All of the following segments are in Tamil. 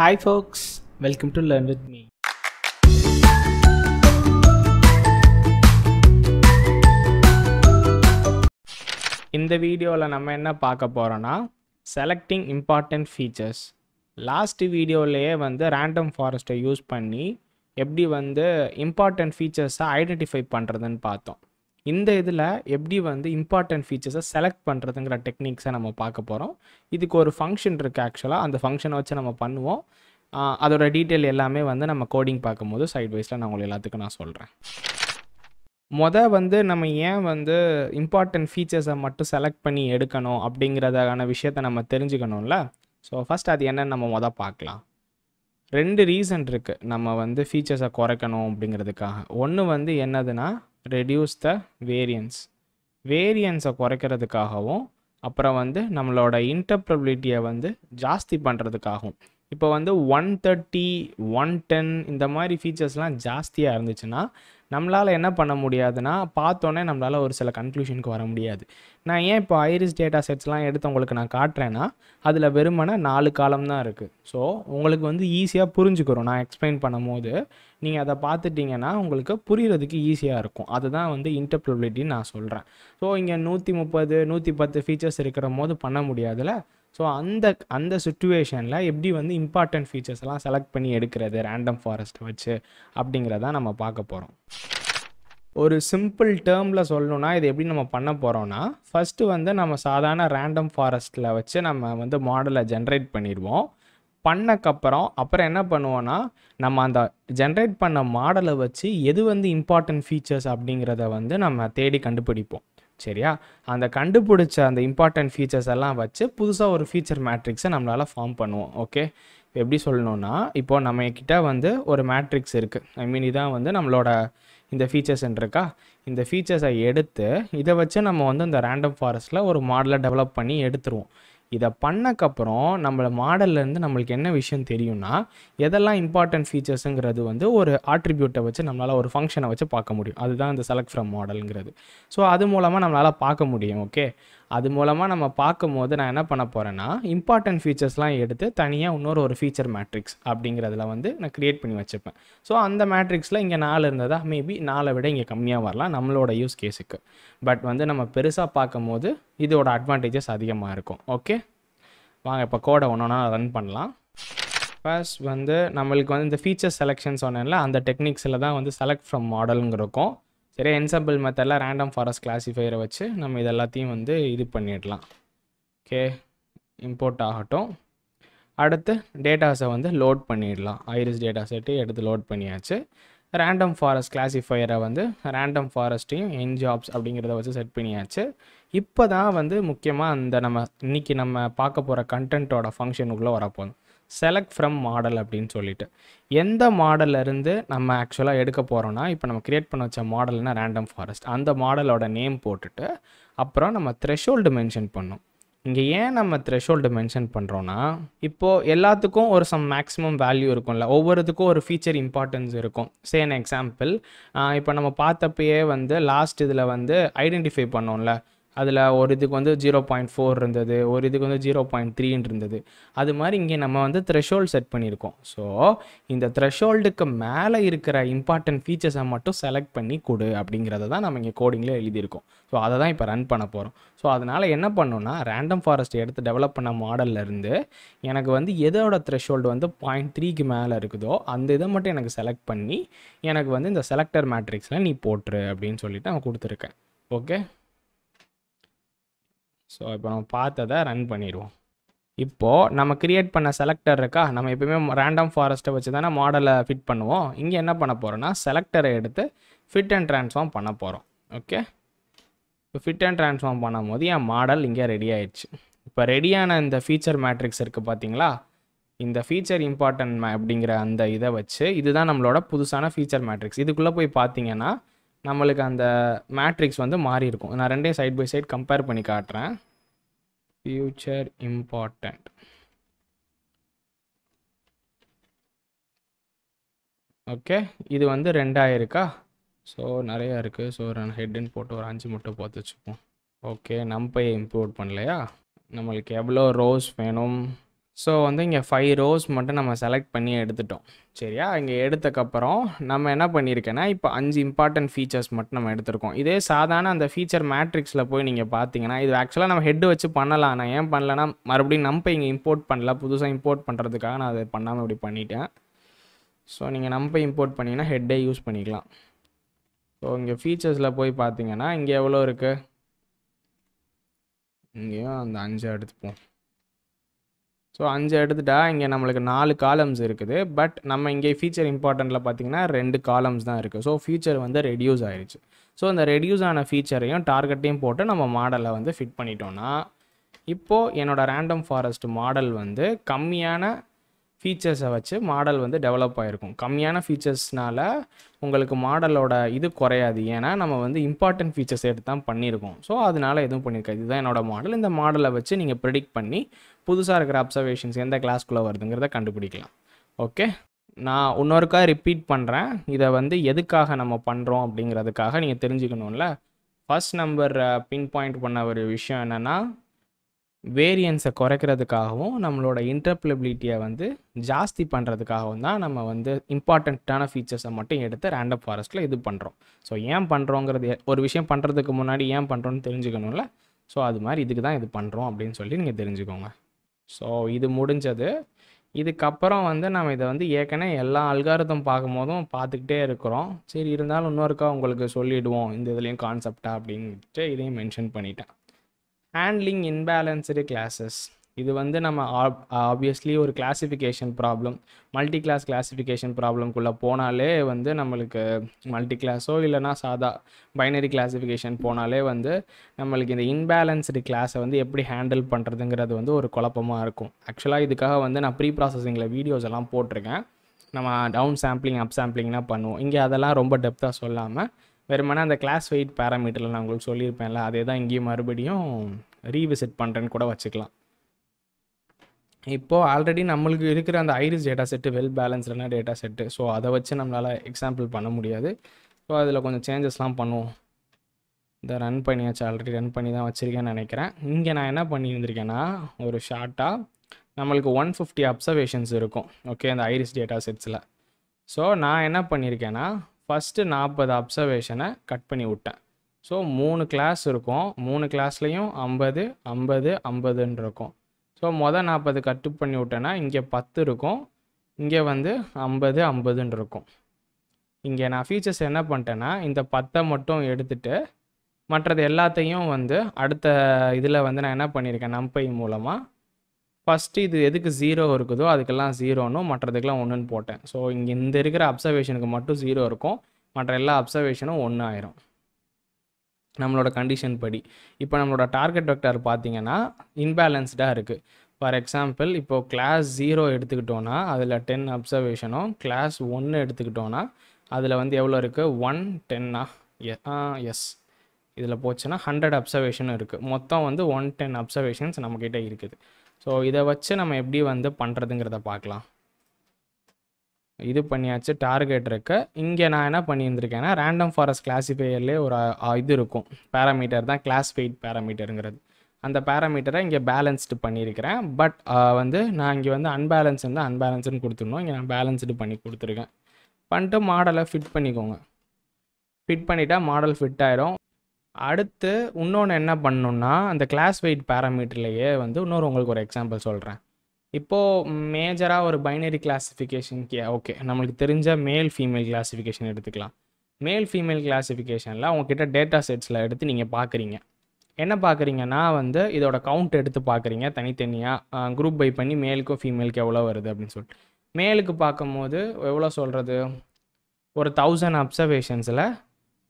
Hi folks welcome to Learn With me இந்த வீடியோவில் நம்ம என்ன பார்க்க போகிறோன்னா செலக்டிங் இம்பார்ட்டண்ட் ஃபீச்சர்ஸ் லாஸ்ட் வீடியோலையே வந்து ரேண்டம் ஃபாரஸ்ட்டை யூஸ் பண்ணி எப்படி வந்து இம்பார்ட்டண்ட் ஃபீச்சர்ஸை ஐடென்டிஃபை பண்ணுறதுன்னு பார்த்தோம் இந்த இதில் எப்படி வந்து இம்பார்ட்டன்ட் ஃபீச்சர்ஸை செலக்ட் பண்ணுறதுங்கிற டெக்னிக்ஸை நம்ம பார்க்க போகிறோம் இதுக்கு ஒரு ஃபங்க்ஷன் இருக்குது ஆக்சுவலாக அந்த ஃபங்க்ஷனை வச்சு நம்ம பண்ணுவோம் அதோட டீட்டெயில் எல்லாமே வந்து நம்ம கோடிங் பார்க்கும்போது சைட் வைஸில் நான் உங்களுக்கு எல்லாத்துக்கும் நான் சொல்கிறேன் மொதல் வந்து நம்ம ஏன் வந்து இம்பார்ட்டன்ட் ஃபீச்சர்ஸை மட்டும் செலக்ட் பண்ணி எடுக்கணும் அப்படிங்கிறதான விஷயத்த நம்ம தெரிஞ்சுக்கணும்ல ஸோ ஃபஸ்ட் அது என்னன்னு நம்ம மொதல் பார்க்கலாம் ரெண்டு ரீசன் இருக்குது நம்ம வந்து ஃபீச்சர்ஸை குறைக்கணும் அப்படிங்கிறதுக்காக ஒன்று வந்து என்னதுன்னா ரெடியூஸ் த வேரியன்ஸ் வேரியன்ஸை குறைக்கிறதுக்காகவும் அப்புறம் வந்து நம்மளோட interpretability வந்து ஜாஸ்தி பண்ணுறதுக்காகவும் இப்போ வந்து ஒன் தேர்ட்டி ஒன் டென் இந்த மாதிரி ஃபீச்சர்ஸ்லாம் ஜாஸ்தியாக இருந்துச்சுன்னா நம்மளால் என்ன பண்ண முடியாதுன்னா பார்த்தோன்னே நம்மளால் ஒரு சில கன்க்ளூஷனுக்கு வர முடியாது நான் ஏன் இப்போ ஐரிஸ் டேட்டா செட்ஸ்லாம் எடுத்து உங்களுக்கு நான் காட்டுறேன்னா அதில் வெறுமனே நாலு காலம் தான் இருக்குது ஸோ உங்களுக்கு வந்து ஈஸியாக புரிஞ்சுக்கிறோம் நான் எக்ஸ்பிளைன் பண்ணும் போது நீங்கள் அதை பார்த்துட்டிங்கன்னா உங்களுக்கு புரிகிறதுக்கு ஈஸியாக இருக்கும் அதுதான் வந்து இன்டர்பிளபிலிட்டின்னு நான் சொல்கிறேன் ஸோ இங்கே நூற்றி முப்பது நூற்றி பத்து ஃபீச்சர்ஸ் இருக்கிற போது பண்ண முடியாதுல்ல ஸோ அந்த அந்த சுச்சுவேஷனில் எப்படி வந்து இம்பார்ட்டன்ட் ஃபீச்சர்ஸ் எல்லாம் செலக்ட் பண்ணி எடுக்கிறது ரேண்டம் ஃபாரஸ்ட்டை வச்சு அப்படிங்கிறத நம்ம பார்க்க போகிறோம் ஒரு சிம்பிள் டேர்மில் சொல்லணுன்னா இது எப்படி நம்ம பண்ண போகிறோம்னா ஃபஸ்ட்டு வந்து நம்ம சாதாரண ரேண்டம் ஃபாரஸ்ட்டில் வச்சு நம்ம வந்து மாடலை ஜென்ரேட் பண்ணிடுவோம் பண்ணக்கப்புறம் அப்புறம் என்ன பண்ணுவோன்னா நம்ம அந்த ஜென்ரேட் பண்ண மாடலை வச்சு எது வந்து இம்பார்ட்டன்ட் ஃபீச்சர்ஸ் அப்படிங்கிறத வந்து நம்ம தேடி கண்டுபிடிப்போம் சரியா அந்த கண்டுபிடிச்ச அந்த இம்பார்ட்டன்ட் ஃபீச்சர்ஸ் எல்லாம் வச்சு புதுசாக ஒரு ஃபீச்சர் மேட்ரிக்ஸை நம்மளால் ஃபார்ம் பண்ணுவோம் ஓகே எப்படி சொல்லணும்னா இப்போ நம்ம கிட்ட வந்து ஒரு மேட்ரிக்ஸ் இருக்குது ஐ மீன் இதான் வந்து நம்மளோட இந்த ஃபீச்சர்ஸ் இருக்கா இந்த ஃபீச்சர்ஸை எடுத்து இதை வச்சு நம்ம வந்து இந்த ரேண்டம் ஃபாரஸ்ட்டில் ஒரு மாடலை டெவலப் பண்ணி எடுத்துருவோம் இதை பண்ணக்கப்புறம் நம்மளை மாடல்லேருந்து நம்மளுக்கு என்ன விஷயம் தெரியும்னா எதெல்லாம் இம்பார்ட்டன்ட் ஃபீச்சர்ஸுங்கிறது வந்து ஒரு ஆட்ரிபியூட்டை வச்சு நம்மளால் ஒரு ஃபங்க்ஷனை வச்சு பார்க்க முடியும் அதுதான் இந்த செலக்ட் ஃப்ரம் மாடலுங்கிறது ஸோ அது மூலமாக நம்மளால் பார்க்க முடியும் ஓகே அது மூலமாக நம்ம பார்க்கும் போது நான் என்ன பண்ண போகிறேன்னா இம்பார்ட்டன்ட் ஃபீச்சர்ஸ்லாம் எடுத்து தனியாக இன்னொரு ஒரு ஃபீச்சர் மேட்ரிக்ஸ் அப்படிங்கிறதுல வந்து நான் க்ரியேட் பண்ணி வச்சுப்பேன் ஸோ அந்த மேட்ரிக்ஸில் இங்கே நாலு இருந்ததா மேபி நாலை விட இங்கே கம்மியாக வரலாம் நம்மளோட யூஸ் கேஸுக்கு பட் வந்து நம்ம பெருசாக பார்க்கும் போது இதோட அட்வான்டேஜஸ் அதிகமாக இருக்கும் ஓகே வாங்க இப்போ கோடை ஒன்று ஒன்றா ரன் பண்ணலாம் ஃபர்ஸ்ட் வந்து நம்மளுக்கு வந்து இந்த ஃபீச்சர் செலெக்ஷன் சொன்னேன்ல அந்த டெக்னிக்ஸில் தான் வந்து செலக்ட் ஃப்ரம் மாடலுங்கிறக்கும் சரி என்சம்பிள் மெத்தடில் ரேண்டம் ஃபாரஸ்ட் கிளாஸிஃபையரை வச்சு நம்ம இது எல்லாத்தையும் வந்து இது பண்ணிடலாம் ஓகே இம்போர்ட் ஆகட்டும் அடுத்து டேட்டாஸை வந்து லோட் பண்ணிடலாம் ஐரிஸ் டேட்டா செட்டு எடுத்து லோட் பண்ணியாச்சு ரேண்டம் ஃபாரஸ்ட் கிளாஸிஃபையரை வந்து ரேண்டம் ஃபாரஸ்ட்டையும் என் ஜாப்ஸ் அப்படிங்கிறத வச்சு செட் பண்ணியாச்சு இப்போ தான் வந்து முக்கியமாக அந்த நம்ம இன்றைக்கி நம்ம பார்க்க போகிற கண்டென்ட்டோட ஃபங்க்ஷனுக்குள்ளே வரப்போகுது செலக்ட் ஃப்ரம் மாடல் அப்படின்னு சொல்லிட்டு எந்த இருந்து நம்ம ஆக்சுவலாக எடுக்க போகிறோன்னா இப்போ நம்ம க்ரியேட் பண்ண வச்ச மாடல்னா ரேண்டம் ஃபாரஸ்ட் அந்த மாடலோட நேம் போட்டுட்டு அப்புறம் நம்ம த்ரெஷோல்டு மென்ஷன் பண்ணோம் இங்கே ஏன் நம்ம த்ரெஷோல்டு மென்ஷன் பண்ணுறோன்னா இப்போது எல்லாத்துக்கும் ஒரு சம் மேக்ஸிமம் வேல்யூ இருக்கும்ல ஒவ்வொருத்துக்கும் ஒரு ஃபீச்சர் இம்பார்ட்டன்ஸ் இருக்கும் சேன் எக்ஸாம்பிள் இப்போ நம்ம பார்த்தப்பயே வந்து லாஸ்ட் இதில் வந்து ஐடென்டிஃபை பண்ணோம்ல அதில் ஒரு இதுக்கு வந்து ஜீரோ பாயிண்ட் ஃபோர் இருந்தது ஒரு இதுக்கு வந்து ஜீரோ பாயிண்ட் த்ரீன்னு இருந்தது அது மாதிரி இங்கே நம்ம வந்து த்ரெஷோல்டு செட் பண்ணியிருக்கோம் ஸோ இந்த த்ரெஷோல்டுக்கு மேலே இருக்கிற இம்பார்ட்டன்ட் ஃபீச்சர்ஸை மட்டும் செலக்ட் பண்ணி கொடு அப்படிங்கிறத தான் நம்ம இங்கே கோடிங்கில் எழுதியிருக்கோம் ஸோ அதை தான் இப்போ ரன் பண்ண போகிறோம் ஸோ அதனால் என்ன பண்ணோன்னா ரேண்டம் ஃபாரஸ்ட் எடுத்து டெவலப் பண்ண மாடல்லேருந்து எனக்கு வந்து எதோட த்ரெஷோல்டு வந்து பாயிண்ட் த்ரீக்கு மேலே இருக்குதோ அந்த இதை மட்டும் எனக்கு செலக்ட் பண்ணி எனக்கு வந்து இந்த செலக்டர் மேட்ரிக்ஸில் நீ போட்டுரு அப்படின்னு சொல்லிட்டு நான் கொடுத்துருக்கேன் ஓகே ஸோ இப்போ நம்ம பார்த்ததை ரன் பண்ணிடுவோம் இப்போது நம்ம கிரியேட் பண்ண செலக்டர் இருக்கா நம்ம எப்பயுமே ரேண்டம் ஃபாரஸ்ட்டை வச்சு தானே மாடலை ஃபிட் பண்ணுவோம் இங்கே என்ன பண்ண போகிறோன்னா செலக்டரை எடுத்து ஃபிட் அண்ட் ட்ரான்ஸ்ஃபார்ம் பண்ண போகிறோம் ஓகே இப்போ ஃபிட் அண்ட் ட்ரான்ஸ்ஃபார்ம் பண்ணும் போது என் மாடல் இங்கே ரெடி ஆயிடுச்சு இப்போ ரெடியான இந்த ஃபீச்சர் மேட்ரிக்ஸ் இருக்குது பார்த்தீங்களா இந்த ஃபீச்சர் இம்பார்ட்டன்ட் அப்படிங்கிற அந்த இதை வச்சு இதுதான் நம்மளோட புதுசான ஃபீச்சர் மேட்ரிக்ஸ் இதுக்குள்ளே போய் பார்த்தீங்கன்னா நம்மளுக்கு அந்த மேட்ரிக்ஸ் வந்து மாறி இருக்கும் நான் ரெண்டே சைட் பை சைட் கம்பேர் பண்ணி காட்டுறேன் future important ஓகே இது வந்து ரெண்டாயிருக்கா ஸோ நிறையா இருக்குது ஸோ நான் ஹெட்ன்னு போட்டு ஒரு அஞ்சு மட்டும் பார்த்து வச்சுப்போம் ஓகே நம்பை இம்ப்ரூவ் பண்ணலையா நம்மளுக்கு எவ்வளோ ரோஸ் வேணும் ஸோ வந்து இங்கே ஃபைவ் ரோஸ் மட்டும் நம்ம செலக்ட் பண்ணி எடுத்துட்டோம் சரியா இங்கே எடுத்தக்கப்புறம் நம்ம என்ன பண்ணியிருக்கேன்னா இப்போ அஞ்சு இம்பார்ட்டன்ட் ஃபீச்சர்ஸ் மட்டும் நம்ம எடுத்திருக்கோம் இதே சாதாரண அந்த ஃபீச்சர் மேட்ரிக்ஸில் போய் நீங்கள் பார்த்தீங்கன்னா இது ஆக்சுவலாக நம்ம ஹெட் வச்சு பண்ணலாம் நான் ஏன் பண்ணலன்னா மறுபடியும் நம்பை இங்கே இம்போர்ட் பண்ணல புதுசாக இம்போர்ட் பண்ணுறதுக்காக நான் அதை பண்ணாமல் இப்படி பண்ணிட்டேன் ஸோ நீங்கள் நம்பை இம்போர்ட் பண்ணிங்கன்னா ஹெட்டே யூஸ் பண்ணிக்கலாம் ஸோ இங்கே ஃபீச்சர்ஸில் போய் பார்த்தீங்கன்னா இங்கே எவ்வளோ இருக்குது இங்கேயும் அந்த அஞ்சு எடுத்துப்போம் ஸோ அஞ்சு எடுத்துட்டால் இங்கே நம்மளுக்கு நாலு காலம்ஸ் இருக்குது பட் நம்ம இங்கே ஃபீச்சர் இம்பார்ட்டண்ட்டில் பார்த்தீங்கன்னா ரெண்டு காலம்ஸ் தான் இருக்குது ஸோ ஃபியூச்சர் வந்து ரெடியூஸ் ஆயிடுச்சு ஸோ அந்த ரெடியூஸ் ஆன ஃபீச்சரையும் டார்கெட்டையும் போட்டு நம்ம மாடலை வந்து ஃபிட் பண்ணிட்டோம்னா இப்போது என்னோடய ரேண்டம் ஃபாரஸ்ட் மாடல் வந்து கம்மியான ஃபீச்சர்ஸை வச்சு மாடல் வந்து டெவலப் ஆகிருக்கும் கம்மியான ஃபீச்சர்ஸ்னால் உங்களுக்கு மாடலோட இது குறையாது ஏன்னா நம்ம வந்து இம்பார்ட்டன்ட் ஃபீச்சர்ஸ் எடுத்து தான் பண்ணியிருக்கோம் ஸோ அதனால் எதுவும் பண்ணியிருக்காது இதுதான் என்னோட மாடல் இந்த மாடலை வச்சு நீங்கள் ப்ரிடிக்ட் பண்ணி புதுசாக இருக்கிற அப்சர்வேஷன்ஸ் எந்த கிளாஸ்க்குள்ளே வருதுங்கிறத கண்டுபிடிக்கலாம் ஓகே நான் இன்னொருக்கா ரிப்பீட் பண்ணுறேன் இதை வந்து எதுக்காக நம்ம பண்ணுறோம் அப்படிங்கிறதுக்காக நீங்கள் தெரிஞ்சுக்கணும்ல ஃபஸ்ட் நம்பர் பின் பாயிண்ட் பண்ண ஒரு விஷயம் என்னென்னா வேரியன்ஸை குறைக்கிறதுக்காகவும் நம்மளோட இன்டர்பிளபிலிட்டியை வந்து ஜாஸ்தி பண்ணுறதுக்காகவும் தான் நம்ம வந்து இம்பார்ட்டண்ட்டான ஃபீச்சர்ஸை மட்டும் எடுத்து ரேண்டம் ஃபாரஸ்ட்டில் இது பண்ணுறோம் ஸோ ஏன் பண்ணுறோங்கிறது ஒரு விஷயம் பண்ணுறதுக்கு முன்னாடி ஏன் பண்ணுறோன்னு தெரிஞ்சுக்கணும்ல ஸோ அது மாதிரி இதுக்கு தான் இது பண்ணுறோம் அப்படின்னு சொல்லி நீங்கள் தெரிஞ்சுக்கோங்க ஸோ இது முடிஞ்சது இதுக்கப்புறம் வந்து நம்ம இதை வந்து ஏற்கனவே எல்லா அல்காரத்தும் பார்க்கும்போதும் பார்த்துக்கிட்டே இருக்கிறோம் சரி இருந்தாலும் இன்னொருக்கா உங்களுக்கு சொல்லிவிடுவோம் இந்த இதுலேயும் கான்செப்டாக அப்படின்ட்டு இதையும் மென்ஷன் பண்ணிட்டேன் ஹேண்ட்லிங் இன்பேலன்ஸ்டு கிளாஸஸ் இது வந்து நம்ம ஆப்வியஸ்லி ஒரு classification problem multi class classification ப்ராப்ளம்குள்ளே போனாலே வந்து நம்மளுக்கு மல்டி கிளாஸோ இல்லைனா சாதா பைனரி கிளாஸிஃபிகேஷன் போனாலே வந்து நம்மளுக்கு இந்த இன்பேலன்ஸ்டு கிளாஸை வந்து எப்படி ஹேண்டில் பண்ணுறதுங்கிறது வந்து ஒரு குழப்பமாக இருக்கும் ஆக்சுவலாக இதுக்காக வந்து நான் ப்ரீ ப்ராசஸிங்கில் வீடியோஸ் எல்லாம் போட்டிருக்கேன் நம்ம டவுன் சாம்பிளிங் அப் சாம்பிளிங்னா பண்ணுவோம் இங்கே அதெல்லாம் ரொம்ப டெப்த்தாக சொல்லாமல் வெறுமனே அந்த கிளாஸ் வெயிட் பேராமீட்டரில் நான் உங்களுக்கு சொல்லியிருப்பேன்ல அதே தான் இங்கேயும் மறுபடியும் ரீவிசிட் பண்ணுறேன்னு கூட வச்சுக்கலாம் இப்போது ஆல்ரெடி நம்மளுக்கு இருக்கிற அந்த ஐரிஸ் டேட்டா செட்டு வெல் பேலன்ஸ்டான டேட்டா செட்டு ஸோ அதை வச்சு நம்மளால் எக்ஸாம்பிள் பண்ண முடியாது ஸோ அதில் கொஞ்சம் சேஞ்சஸ்லாம் பண்ணுவோம் இதை ரன் பண்ணியாச்சு ஆல்ரெடி ரன் பண்ணி தான் வச்சுருக்கேன்னு நினைக்கிறேன் இங்கே நான் என்ன பண்ணியிருந்திருக்கேன்னா ஒரு ஷார்ட்டாக நம்மளுக்கு ஒன் ஃபிஃப்டி அப்சர்வேஷன்ஸ் இருக்கும் ஓகே அந்த ஐரிஸ் டேட்டா செட்ஸில் ஸோ நான் என்ன பண்ணியிருக்கேன்னா ஃபஸ்ட்டு நாற்பது அப்சர்வேஷனை கட் பண்ணி விட்டேன் ஸோ மூணு கிளாஸ் இருக்கும் மூணு கிளாஸ்லேயும் ஐம்பது ஐம்பது ஐம்பதுன்னு இருக்கும் ஸோ மொதல் நாற்பது கட்டு பண்ணி விட்டேன்னா இங்கே பத்து இருக்கும் இங்கே வந்து ஐம்பது ஐம்பதுன்னு இருக்கும் இங்கே நான் ஃபீச்சர்ஸ் என்ன பண்ணிட்டேன்னா இந்த பத்தை மட்டும் எடுத்துகிட்டு மற்றது எல்லாத்தையும் வந்து அடுத்த இதில் வந்து நான் என்ன பண்ணியிருக்கேன் நம்பை மூலமாக ஃபஸ்ட்டு இது எதுக்கு ஜீரோ இருக்குதோ அதுக்கெல்லாம் ஜீரோன்னு மற்றதுக்கெல்லாம் ஒன்றுன்னு போட்டேன் ஸோ இங்கே இந்த இருக்கிற அப்சர்வேஷனுக்கு மட்டும் ஜீரோ இருக்கும் மற்ற எல்லா அப்சர்வேஷனும் ஒன்று ஆயிரும் நம்மளோட கண்டிஷன் படி இப்போ நம்மளோட டார்கெட் வெக்டர் பார்த்தீங்கன்னா இன்பேலன்ஸ்டாக இருக்குது ஃபார் எக்ஸாம்பிள் இப்போது கிளாஸ் ஜீரோ எடுத்துக்கிட்டோன்னா அதில் டென் அப்சர்வேஷனும் கிளாஸ் ஒன்று எடுத்துக்கிட்டோன்னா அதில் வந்து எவ்வளோ இருக்குது ஒன் டென்னா எஸ் இதில் போச்சுன்னா ஹண்ட்ரட் அப்சர்வேஷனும் இருக்குது மொத்தம் வந்து ஒன் டென் அப்சர்வேஷன்ஸ் நம்மக்கிட்ட இருக்குது ஸோ இதை வச்சு நம்ம எப்படி வந்து பண்ணுறதுங்கிறத பார்க்கலாம் இது பண்ணியாச்சு டார்கெட் இருக்குது இங்கே நான் என்ன பண்ணியிருந்திருக்கேன்னா ரேண்டம் ஃபாரஸ்ட் கிளாஸிஃபையர்லேயே ஒரு இது இருக்கும் பேராமீட்டர் தான் கிளாஸ் ஃபெயிட் பேராமீட்டருங்கிறது அந்த பேராமீட்டரை இங்கே பேலன்ஸ்டு பண்ணியிருக்கிறேன் பட் வந்து நான் இங்கே வந்து அன்பேலன்ஸ் வந்து அன்பேலன்ஸ்னு கொடுத்துடணும் இங்கே நான் பேலன்ஸ்டு பண்ணி கொடுத்துருக்கேன் பண்ணிட்டு மாடலை ஃபிட் பண்ணிக்கோங்க ஃபிட் பண்ணிட்டா மாடல் ஃபிட் ஆயிரும் அடுத்து இன்னொன்று என்ன பண்ணணுன்னா அந்த கிளாஸ் வெயிட் பேராமீட்டர்லேயே வந்து இன்னொரு உங்களுக்கு ஒரு எக்ஸாம்பிள் சொல்கிறேன் இப்போது மேஜராக ஒரு பைனரி கே ஓகே நம்மளுக்கு தெரிஞ்ச மேல் ஃபீமேல் கிளாஸிஃபிகேஷன் எடுத்துக்கலாம் மேல் ஃபீமேல் கிளாஸிஃபிகேஷனில் உங்ககிட்ட டேட்டா செட்ஸில் எடுத்து நீங்கள் பார்க்குறீங்க என்ன பார்க்குறீங்கன்னா வந்து இதோட கவுண்ட் எடுத்து பார்க்குறீங்க தனித்தனியாக குரூப் பை பண்ணி மேலுக்கும் ஃபீமேலுக்கு எவ்வளோ வருது அப்படின்னு சொல்லிட்டு மேலுக்கு பார்க்கும்போது எவ்வளோ சொல்கிறது ஒரு தௌசண்ட் அப்சர்வேஷன்ஸில்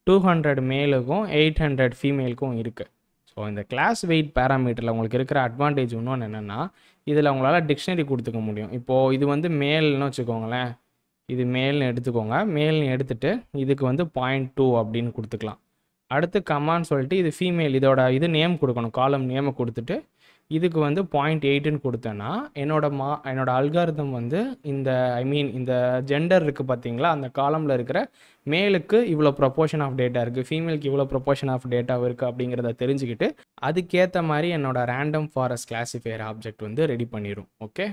டூ ஹண்ட்ரட் மேலுக்கும் எயிட் ஹண்ட்ரட் ஃபீமேலுக்கும் இருக்குது ஸோ இந்த கிளாஸ் வெயிட் பேராமீட்டரில் உங்களுக்கு இருக்கிற அட்வான்டேஜ் இன்னொன்று என்னென்னா இதில் உங்களால் டிக்ஷனரி கொடுத்துக்க முடியும் இப்போது இது வந்து மேல்னு வச்சுக்கோங்களேன் இது மேல்னு எடுத்துக்கோங்க மேல்னு எடுத்துகிட்டு இதுக்கு வந்து பாயிண்ட் டூ அப்படின்னு கொடுத்துக்கலாம் அடுத்து கமான்னு சொல்லிட்டு இது ஃபீமேல் இதோட இது நேம் கொடுக்கணும் காலம் நேமை கொடுத்துட்டு இதுக்கு வந்து பாயிண்ட் எயிட்டுன்னு கொடுத்தேன்னா என்னோட மா என்னோட அல்காரதம் வந்து இந்த ஐ மீன் இந்த ஜெண்டர் இருக்குது பார்த்தீங்களா அந்த காலமில் இருக்கிற மேலுக்கு இவ்வளோ ப்ரொப்போர்ஷன் ஆஃப் டேட்டா இருக்குது ஃபீமேலுக்கு இவ்வளோ ப்ரொப்போர்ஷன் ஆஃப் டேட்டா இருக்குது அப்படிங்கிறத தெரிஞ்சுக்கிட்டு அதுக்கேற்ற மாதிரி என்னோட ரேண்டம் ஃபாரஸ்ட் கிளாஸிஃபையர் ஆப்ஜெக்ட் வந்து ரெடி பண்ணிடும் ஓகே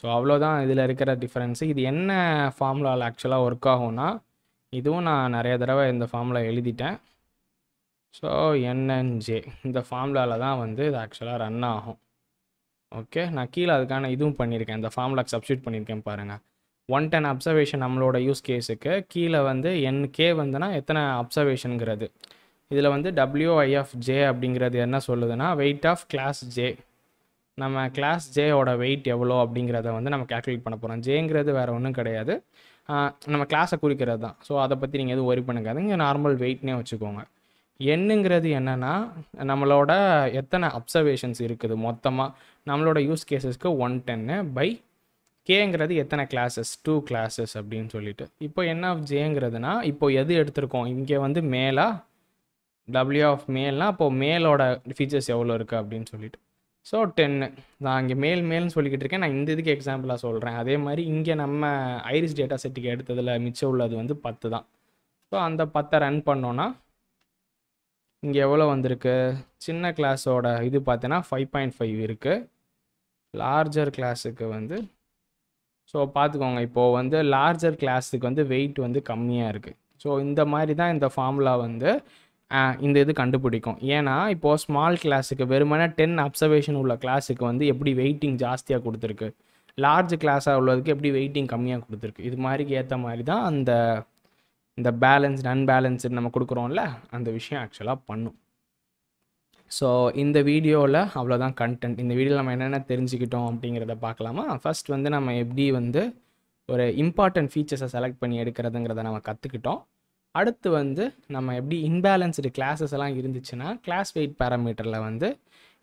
ஸோ அவ்வளோதான் இதில் இருக்கிற டிஃப்ரென்ஸு இது என்ன ஃபார்முலாவில் ஆக்சுவலாக ஒர்க் ஆகும்னா இதுவும் நான் நிறைய தடவை இந்த ஃபார்முலா எழுதிட்டேன் ஸோ என்என்ஜே இந்த ஃபார்முலாவில் தான் வந்து இது ஆக்சுவலாக ரன் ஆகும் ஓகே நான் கீழே அதுக்கான இதுவும் பண்ணியிருக்கேன் இந்த ஃபார்முலாக்கு சப்ஸ்டியூட் பண்ணியிருக்கேன் பாருங்கள் ஒன் டென் அப்சர்வேஷன் நம்மளோட யூஸ் கேஸுக்கு கீழே வந்து என் கே வந்துன்னா எத்தனை அப்சர்வேஷனுங்கிறது இதில் வந்து டபிள்யூஐஎஃப் ஜே அப்படிங்கிறது என்ன சொல்லுதுன்னா வெயிட் ஆஃப் கிளாஸ் ஜே நம்ம கிளாஸ் ஜேயோட வெயிட் எவ்வளோ அப்படிங்கிறத வந்து நம்ம கேல்குலேட் பண்ண போகிறோம் ஜேங்கிறது வேறு ஒன்றும் கிடையாது நம்ம கிளாஸை குறிக்கிறது தான் ஸோ அதை பற்றி நீங்கள் எதுவும் ஒரி பண்ணுக்காதுங்க நார்மல் வெயிட்னே வச்சுக்கோங்க எண்ணுங்கிறது என்னென்னா நம்மளோட எத்தனை அப்சர்வேஷன்ஸ் இருக்குது மொத்தமாக நம்மளோட யூஸ் கேஸஸ்க்கு ஒன் டென்னு பை கேங்கிறது எத்தனை கிளாஸஸ் டூ கிளாஸஸ் அப்படின்னு சொல்லிட்டு இப்போ என்ன ஆஃப் ஜேங்கிறதுனா இப்போ எது எடுத்திருக்கோம் இங்கே வந்து மேலா டபிள்யூ ஆஃப் மேல்னா அப்போது மேலோட ஃபீச்சர்ஸ் எவ்வளோ இருக்குது அப்படின்னு சொல்லிட்டு ஸோ டென்னு நான் இங்கே மேல் மேல்னு சொல்லிக்கிட்டு இருக்கேன் நான் இந்த இதுக்கு எக்ஸாம்பிளாக சொல்கிறேன் அதே மாதிரி இங்கே நம்ம ஐரிஸ் டேட்டா செட்டுக்கு எடுத்ததில் மிச்சம் உள்ளது வந்து பத்து தான் ஸோ அந்த பத்தை ரன் பண்ணோன்னா இங்கே எவ்வளோ வந்திருக்கு சின்ன கிளாஸோட இது பார்த்தீங்கன்னா ஃபைவ் பாயிண்ட் ஃபைவ் இருக்குது லார்ஜர் கிளாஸுக்கு வந்து ஸோ பார்த்துக்கோங்க இப்போது வந்து லார்ஜர் கிளாஸுக்கு வந்து வெயிட் வந்து கம்மியாக இருக்குது ஸோ இந்த மாதிரி தான் இந்த ஃபார்முலா வந்து இந்த இது கண்டுபிடிக்கும் ஏன்னா இப்போது ஸ்மால் கிளாஸுக்கு வெறுமனே டென் அப்சர்வேஷன் உள்ள கிளாஸுக்கு வந்து எப்படி வெயிட்டிங் ஜாஸ்தியாக கொடுத்துருக்கு லார்ஜ் கிளாஸாக உள்ளதுக்கு எப்படி வெயிட்டிங் கம்மியாக கொடுத்துருக்கு இது மாதிரிக்கு ஏற்ற மாதிரி தான் அந்த இந்த பேலன்ஸ்ட் அன்பேலன்ஸ்டு நம்ம கொடுக்குறோம்ல அந்த விஷயம் ஆக்சுவலாக பண்ணும் ஸோ இந்த வீடியோவில் அவ்வளோதான் கண்டென்ட் இந்த வீடியோவில் நம்ம என்னென்ன தெரிஞ்சுக்கிட்டோம் அப்படிங்கிறத பார்க்கலாமா ஃபஸ்ட் வந்து நம்ம எப்படி வந்து ஒரு இம்பார்ட்டண்ட் ஃபீச்சர்ஸை செலக்ட் பண்ணி எடுக்கிறதுங்கிறத நம்ம கற்றுக்கிட்டோம் அடுத்து வந்து நம்ம எப்படி இன்பேலன்ஸ்டு கிளாஸஸ் எல்லாம் இருந்துச்சுன்னா கிளாஸ் வெயிட் பேராமீட்டரில் வந்து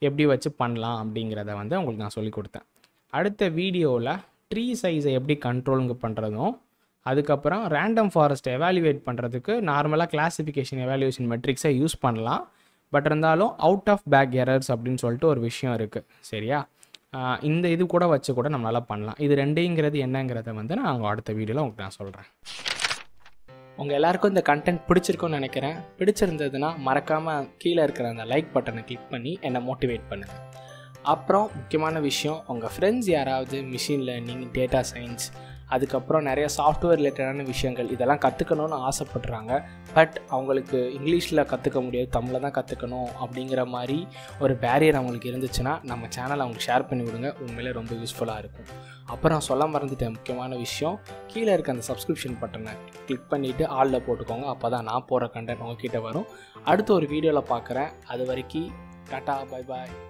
எப்படி வச்சு பண்ணலாம் அப்படிங்கிறத வந்து உங்களுக்கு நான் சொல்லிக் கொடுத்தேன் அடுத்த வீடியோவில் ட்ரீ சைஸை எப்படி கண்ட்ரோலுங்க பண்ணுறதும் அதுக்கப்புறம் ரேண்டம் ஃபாரஸ்ட்டை எவாலுவேட் பண்ணுறதுக்கு நார்மலாக கிளாஸிஃபிகேஷன் எவாலுவேஷன் மெட்ரிக்ஸை யூஸ் பண்ணலாம் பட் இருந்தாலும் அவுட் ஆஃப் பேக் எரர்ஸ் அப்படின்னு சொல்லிட்டு ஒரு விஷயம் இருக்குது சரியா இந்த இது கூட வச்சு கூட நம்மளால் பண்ணலாம் இது ரெண்டுங்கிறது என்னங்கிறத வந்து நான் அவங்க அடுத்த வீடியோவில் உங்களுக்கு நான் சொல்கிறேன் உங்கள் எல்லாருக்கும் இந்த கண்டென்ட் பிடிச்சிருக்கும்னு நினைக்கிறேன் பிடிச்சிருந்ததுன்னா மறக்காமல் கீழே இருக்கிற அந்த லைக் பட்டனை கிளிக் பண்ணி என்னை மோட்டிவேட் பண்ணுங்கள் அப்புறம் முக்கியமான விஷயம் உங்கள் ஃப்ரெண்ட்ஸ் யாராவது மிஷின் லேர்னிங் டேட்டா சயின்ஸ் அதுக்கப்புறம் நிறைய சாஃப்ட்வேர் ரிலேட்டடான விஷயங்கள் இதெல்லாம் கற்றுக்கணும்னு ஆசைப்படுறாங்க பட் அவங்களுக்கு இங்கிலீஷில் கற்றுக்க முடியாது தமிழில் தான் கற்றுக்கணும் அப்படிங்கிற மாதிரி ஒரு பேரியர் அவங்களுக்கு இருந்துச்சுன்னா நம்ம சேனல் அவங்களுக்கு ஷேர் பண்ணி விடுங்க உண்மையிலே ரொம்ப யூஸ்ஃபுல்லாக இருக்கும் அப்புறம் சொல்ல மறந்துட்டேன் முக்கியமான விஷயம் கீழே இருக்க அந்த சப்ஸ்கிரிப்ஷன் பட்டனை கிளிக் பண்ணிவிட்டு ஆளில் போட்டுக்கோங்க அப்போ தான் நான் போகிற கண்டென்ட் உங்ககிட்ட வரும் அடுத்த ஒரு வீடியோவில் பார்க்குறேன் அது வரைக்கும் டாட்டா பாய் பாய்